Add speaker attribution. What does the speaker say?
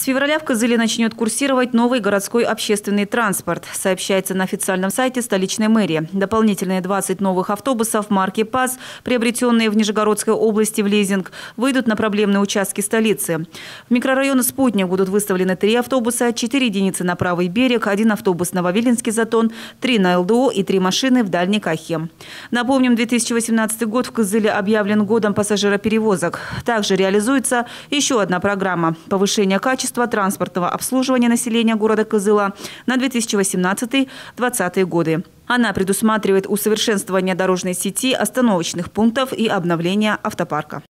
Speaker 1: С февраля в Кызыле начнет курсировать новый городской общественный транспорт, сообщается на официальном сайте столичной мэрии. Дополнительные 20 новых автобусов марки ПАЗ, приобретенные в Нижегородской области в лизинг, выйдут на проблемные участки столицы. В микрорайон «Спутник» будут выставлены три автобуса, четыре единицы на правый берег, один автобус на Вавилинский затон, три на ЛДО и три машины в Дальней Кахе. Напомним, 2018 год в Кызыле объявлен годом пассажироперевозок. Также реализуется еще одна программа – повышение качества строительства транспортного обслуживания населения города Кызыла на 2018-2020 годы. Она предусматривает усовершенствование дорожной сети, остановочных пунктов и обновление автопарка.